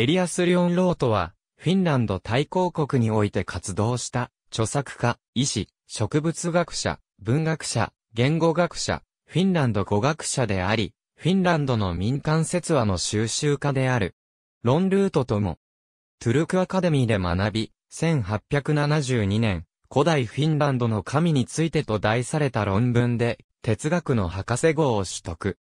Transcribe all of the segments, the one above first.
エリアス・リョン・ロートは、フィンランド大公国において活動した、著作家、医師、植物学者、文学者、言語学者、フィンランド語学者であり、フィンランドの民間説話の収集家である。ロン・ルートとも、トゥルクアカデミーで学び、1872年、古代フィンランドの神についてと題された論文で、哲学の博士号を取得。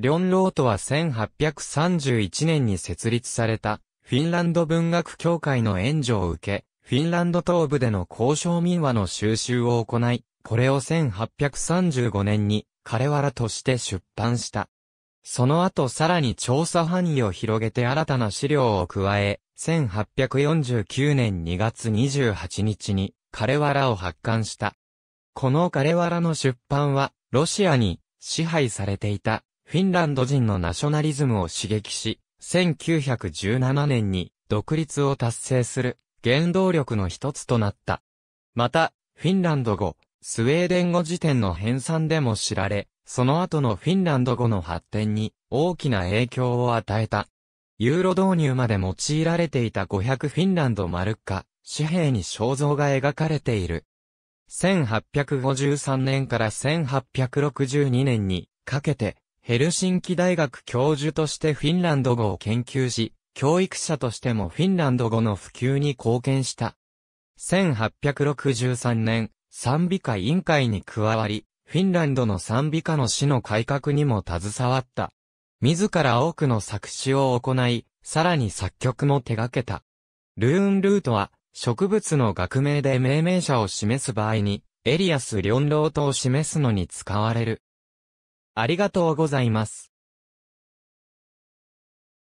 リョンロートは1831年に設立された、フィンランド文学協会の援助を受け、フィンランド東部での交渉民話の収集を行い、これを1835年に、彼わらとして出版した。その後さらに調査範囲を広げて新たな資料を加え、1849年2月28日に、彼わらを発刊した。この彼わらの出版は、ロシアに支配されていたフィンランド人のナショナリズムを刺激し、1917年に独立を達成する原動力の一つとなった。また、フィンランド語、スウェーデン語辞典の編纂でも知られ、その後のフィンランド語の発展に大きな影響を与えた。ユーロ導入まで用いられていた500フィンランドマルカ、紙幣に肖像が描かれている。1853年から1862年にかけてヘルシンキ大学教授としてフィンランド語を研究し、教育者としてもフィンランド語の普及に貢献した。1863年、賛美歌委員会に加わり、フィンランドの賛美歌の詩の改革にも携わった。自ら多くの作詞を行い、さらに作曲も手掛けた。ルーンルートは、植物の学名で命名者を示す場合に、エリアス・リョンロートを示すのに使われる。ありがとうございます。